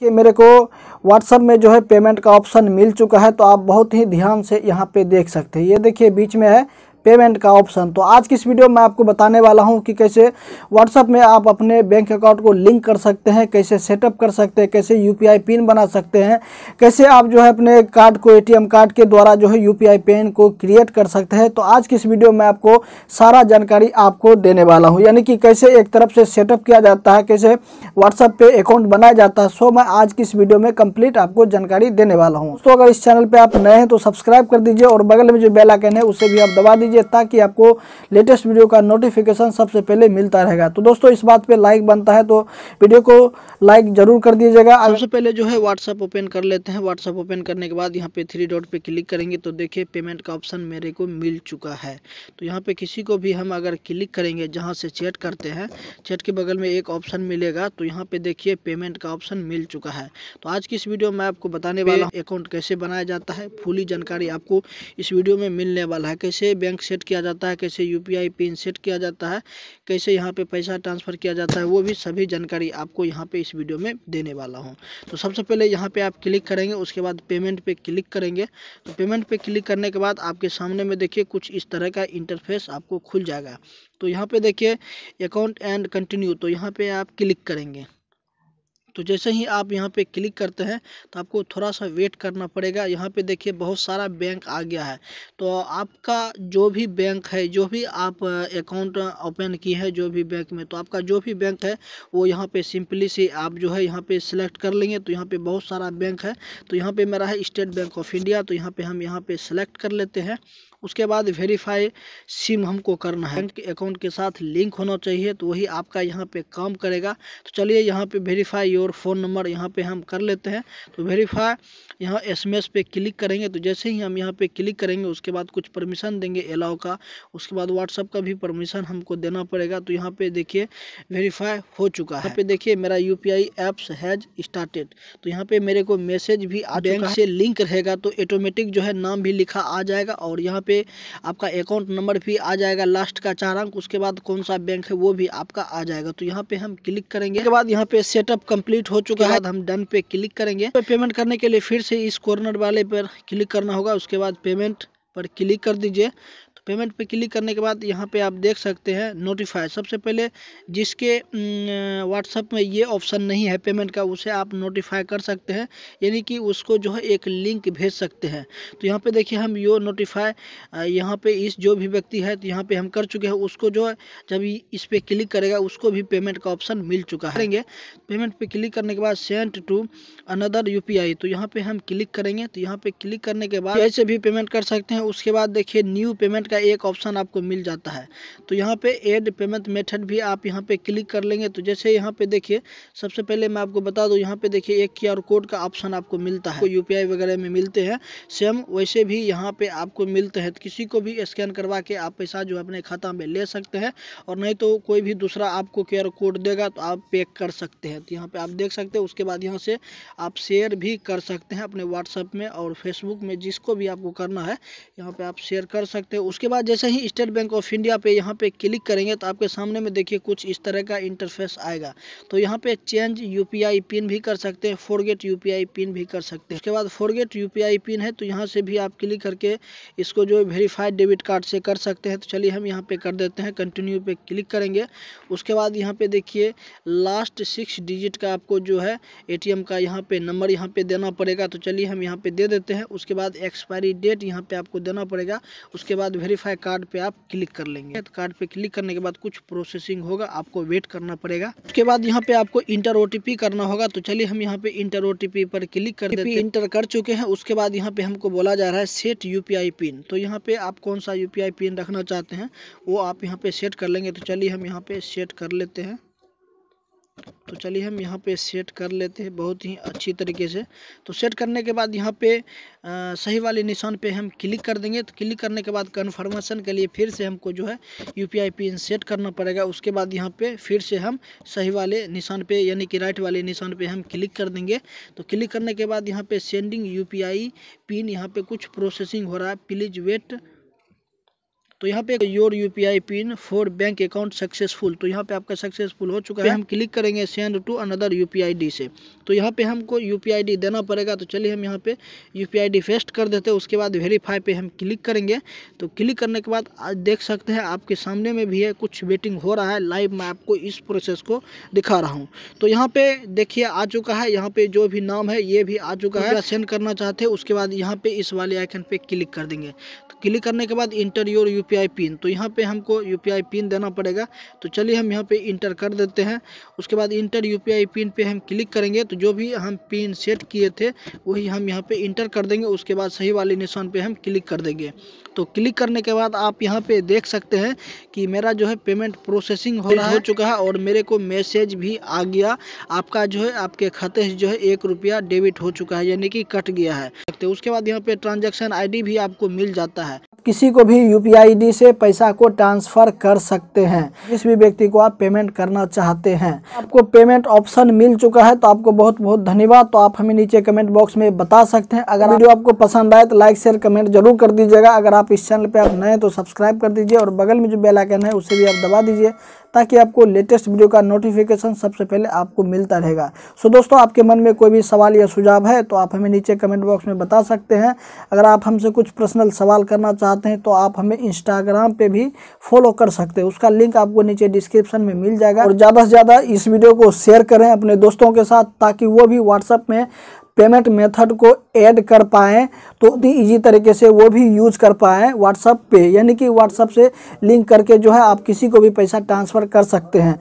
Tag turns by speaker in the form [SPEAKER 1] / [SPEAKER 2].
[SPEAKER 1] कि मेरे को व्हाट्सअप में जो है पेमेंट का ऑप्शन मिल चुका है तो आप बहुत ही ध्यान से यहाँ पे देख सकते हैं ये देखिए बीच में है पेमेंट का ऑप्शन तो आज की इस वीडियो में आपको बताने वाला हूं कि कैसे व्हाट्सएप में आप अपने बैंक अकाउंट को लिंक कर सकते हैं कैसे सेटअप कर सकते हैं कैसे यू पिन बना सकते हैं कैसे आप जो है अपने कार्ड को ए कार्ड के द्वारा जो है यू पिन को क्रिएट कर सकते हैं तो आज की इस वीडियो में आपको सारा जानकारी आपको देने वाला हूँ यानी कि कैसे एक तरफ से सेटअप किया जाता है कैसे व्हाट्सअप पर अकाउंट बनाया जाता है सो मैं आज की इस वीडियो में कंप्लीट आपको जानकारी देने वाला हूँ तो अगर इस चैनल पर आप नए हैं तो सब्सक्राइब कर दीजिए और बगल में जो बेलाइकन है उसे भी आप दबा दीजिए कीजिए ताकि आपको लेटेस्ट वीडियो का नोटिफिकेशन सबसे पहले मिलता रहेगा तो दोस्तों इस बात पे लाइक बनता है तो वीडियो को लाइक जरूर कर दीजिएगा सबसे पहले जो है व्हाट्सअप ओपन कर लेते हैं व्हाट्सअप ओपन करने के बाद यहाँ पे थ्री डॉट पे क्लिक करेंगे तो देखिए पेमेंट का ऑप्शन मेरे को मिल चुका है तो यहाँ पे किसी को भी हम अगर क्लिक करेंगे जहाँ से चैट करते हैं चैट के बगल में एक ऑप्शन मिलेगा तो यहाँ पे देखिए पेमेंट का ऑप्शन मिल चुका है तो आज की इस वीडियो में आपको बताने वाला हूँ अकाउंट कैसे बनाया जाता है फुली जानकारी आपको इस वीडियो में मिलने वाला है कैसे बैंक सेट किया जाता है कैसे यू पिन सेट किया जाता है कैसे यहाँ पे पैसा ट्रांसफ़र किया जाता है वो भी सभी जानकारी आपको यहाँ पे इस वीडियो में देने वाला हूँ तो सबसे पहले यहाँ पे आप क्लिक करेंगे उसके बाद पेमेंट पे क्लिक करेंगे तो पेमेंट पे क्लिक करने के बाद आपके सामने में देखिए कुछ इस तरह का इंटरफेस आपको खुल जाएगा तो यहाँ पे देखिए अकाउंट एंड कंटिन्यू तो यहाँ पे आप क्लिक करेंगे तो जैसे ही आप यहाँ पे क्लिक करते हैं तो आपको थोड़ा सा वेट करना पड़ेगा यहाँ पे देखिए बहुत सारा बैंक आ गया है तो आपका जो भी बैंक है जो भी आप अकाउंट ओपन की है जो भी बैंक में तो आपका जो भी बैंक है वो यहाँ पे सिंपली से आप जो है यहाँ पे सिलेक्ट कर लेंगे तो यहाँ पे बहुत सारा बैंक है तो यहाँ पे मेरा है स्टेट बैंक ऑफ इंडिया तो यहाँ पे हम यहाँ पे सेलेक्ट कर लेते हैं उसके बाद वेरीफाई सिम हमको करना है बैंक अकाउंट के साथ लिंक होना चाहिए तो वही आपका यहाँ पे काम करेगा तो चलिए यहाँ पे वेरीफाई योर फ़ोन नंबर यहाँ पे हम कर लेते हैं तो वेरीफाई यहाँ एस पे क्लिक करेंगे तो जैसे ही हम यहाँ पे क्लिक करेंगे उसके बाद कुछ परमिशन देंगे अलाउ का उसके बाद व्हाट्सअप का भी परमिशन हमको देना पड़ेगा तो यहाँ पर देखिए वेरीफाई हो चुका है यहाँ पर देखिए मेरा यू एप्स हैज स्टार्टेड तो यहाँ पर मेरे को मैसेज भी बैंक से लिंक रहेगा तो ऑटोमेटिक जो है नाम भी लिखा आ जाएगा और यहाँ पर पे आपका अकाउंट नंबर भी आ जाएगा लास्ट का चार अंक उसके बाद कौन सा बैंक है वो भी आपका आ जाएगा तो यहाँ पे हम क्लिक करेंगे उसके बाद यहाँ पे सेटअप कंप्लीट हो चुका है हम डन पे क्लिक करेंगे पेमेंट तो करने के लिए फिर से इस कॉर्नर वाले पर क्लिक करना होगा उसके बाद पेमेंट पर क्लिक कर दीजिए पेमेंट पे क्लिक करने के बाद यहाँ पे आप देख सकते हैं नोटिफाई सबसे पहले जिसके व्हाट्सअप में ये ऑप्शन नहीं है पेमेंट का उसे आप नोटिफाई कर सकते हैं यानी कि उसको जो है एक लिंक भेज सकते हैं तो यहाँ पे देखिए हम यो नोटिफाई यहाँ पे इस जो भी व्यक्ति है तो यहाँ पे हम कर चुके हैं उसको जो है जब इस पर क्लिक करेगा उसको भी पेमेंट का ऑप्शन मिल चुका है करेंगे पेमेंट पर क्लिक करने के बाद सेंट टू अनदर यू तो यहाँ पर हम क्लिक करेंगे तो यहाँ पर क्लिक करने के बाद ऐसे भी पेमेंट कर सकते हैं उसके बाद देखिए न्यू पेमेंट का एक ऑप्शन आपको मिल जाता है तो यहाँ पे एड पेमेंट मेथड भी आप यहाँ पे क्लिक कर लेंगे तो जैसे यहाँ पे देखिए सबसे पहले मैं आपको बता दूँ यहाँ पे देखिए एक क्यू कोड का ऑप्शन आपको मिलता है यू वगैरह में मिलते हैं सेम वैसे भी यहाँ पे आपको मिलते हैं तो किसी को भी स्कैन करवा के आप पैसा जो अपने खाता में ले सकते हैं और नहीं तो कोई भी दूसरा आपको क्यू कोड देगा तो आप पे कर सकते हैं तो यहाँ पे आप देख सकते हैं उसके बाद यहाँ से आप शेयर भी कर सकते हैं अपने व्हाट्सएप में और फेसबुक में जिसको भी आपको करना है यहाँ पे आप शेयर कर सकते हैं उसके उसके बाद जैसे ही स्टेट बैंक ऑफ इंडिया पे यहाँ पे क्लिक करेंगे तो आपके सामने में देखिए कुछ इस तरह का इंटरफेस आएगा तो यहाँ पे चेंज यूपीआई पिन भी कर सकते हैं फोरगेट यूपीआई पिन भी कर सकते हैं उसके बाद फोरगेट यूपीआई पिन है तो यहाँ से भी आप क्लिक करके इसको जो वेरीफाइड डेबिट कार्ड से कर सकते हैं तो चलिए हम यहाँ पे कर देते हैं कंटिन्यू पे क्लिक करेंगे उसके बाद यहाँ पे देखिए लास्ट सिक्स डिजिट का आपको जो है ए का यहाँ पे नंबर यहाँ पे देना पड़ेगा तो चलिए हम यहाँ पे दे देते हैं उसके बाद एक्सपायरी डेट यहाँ पे आपको देना पड़ेगा उसके बाद वेरी वेरीफाई कार्ड पे आप क्लिक कर लेंगे तो कार्ड पे क्लिक करने के बाद कुछ प्रोसेसिंग होगा आपको वेट करना पड़ेगा उसके बाद यहाँ पे आपको इंटर ओटीपी करना होगा तो चलिए हम यहाँ पे इंटर ओटीपी पर क्लिक कर देते इंटर कर चुके हैं उसके बाद यहाँ पे हमको बोला जा रहा है सेट यूपीआई पिन तो यहाँ पे आप कौन सा यूपीआई पिन रखना चाहते हैं वो आप यहाँ पे सेट कर लेंगे तो चलिए हम यहाँ पे सेट कर लेते हैं तो चलिए हम यहाँ पे सेट कर लेते हैं बहुत ही अच्छी तरीके से तो सेट करने के बाद यहाँ पे आ, सही वाले निशान पे हम क्लिक कर देंगे तो क्लिक करने के बाद कन्फर्मेशन के लिए फिर से हमको जो है U P I PIN set करना पड़ेगा उसके बाद यहाँ पे फिर से हम सही वाले निशान पे यानी कि राइट वाले निशान पे हम क्लिक कर देंगे तो क्लिक करने के बाद यहाँ पे sending U P I PIN यहाँ पे कुछ प्रोसेसिंग हो रहा है प्लीज़ वेट तो यहाँ पे your I PIN for bank account successful तो यहाँ पे आपका सक्सेसफुल हो चुका है हम क्लिक करेंगे send to another U D से तो यहाँ पे हमको यू डी देना पड़ेगा तो चलिए हम यहाँ पे यू डी फेस्ट कर देते हैं उसके बाद वेरीफाई पे हम क्लिक करेंगे तो क्लिक करने के बाद आज देख सकते हैं आपके सामने में भी है कुछ वेटिंग हो रहा है लाइव मैं आपको इस प्रोसेस को दिखा रहा हूँ तो यहाँ पे देखिए आ चुका है यहाँ पे जो भी नाम है ये भी आ चुका है सेंड करना चाहते हैं उसके बाद यहाँ पे इस वाले आइकन पे क्लिक कर देंगे तो क्लिक करने के बाद enter your U UPI PIN तो यहाँ पे हमको यूपीआई पिन देना पड़ेगा तो चलिए हम यहाँ पे इंटर कर देते हैं उसके बाद इंटर यूपीआई पिन पे हम क्लिक करेंगे तो जो भी हम पिन सेट किए थे वही हम यहाँ पे इंटर कर देंगे उसके बाद सही वाले निशान पे हम क्लिक कर देंगे तो क्लिक करने के बाद आप यहाँ पे देख सकते हैं कि मेरा जो है पेमेंट प्रोसेसिंग हो रहा हो चुका है और मेरे को मैसेज भी आ गया आपका जो है आपके खाते से जो है एक रुपया डेबिट हो चुका है यानी कि कट गया है तो उसके बाद यहाँ पे ट्रांजेक्शन आईडी भी आपको मिल जाता है किसी को भी यू आईडी से पैसा को ट्रांसफ़र कर सकते हैं जिस भी व्यक्ति को आप पेमेंट करना चाहते हैं आपको पेमेंट ऑप्शन मिल चुका है तो आपको बहुत बहुत धन्यवाद तो आप हमें नीचे कमेंट बॉक्स में बता सकते हैं अगर वीडियो आपको पसंद आए तो लाइक शेयर कमेंट जरूर कर दीजिएगा अगर आप इस चैनल पर आप नए तो सब्सक्राइब कर दीजिए और बगल में जो बेलाइकन है उसे भी आप दबा दीजिए ताकि आपको लेटेस्ट वीडियो का नोटिफिकेशन सबसे पहले आपको मिलता रहेगा सो दोस्तों आपके मन में कोई भी सवाल या सुझाव है तो आप हमें नीचे कमेंट बॉक्स में बता सकते हैं अगर आप हमसे कुछ पर्सनल सवाल करना चाहते हैं तो आप हमें इंस्टाग्राम पर भी फॉलो कर सकते हैं उसका लिंक आपको नीचे डिस्क्रिप्शन में मिल जाएगा और ज़्यादा से ज़्यादा इस वीडियो को शेयर करें अपने दोस्तों के साथ ताकि वो भी व्हाट्सअप में पेमेंट मेथड को ऐड कर पाएँ तो उतनी ईजी तरीके से वो भी यूज़ कर पाएँ व्हाट्सअप पे यानी कि व्हाट्सअप से लिंक करके जो है आप किसी को भी पैसा ट्रांसफ़र कर सकते हैं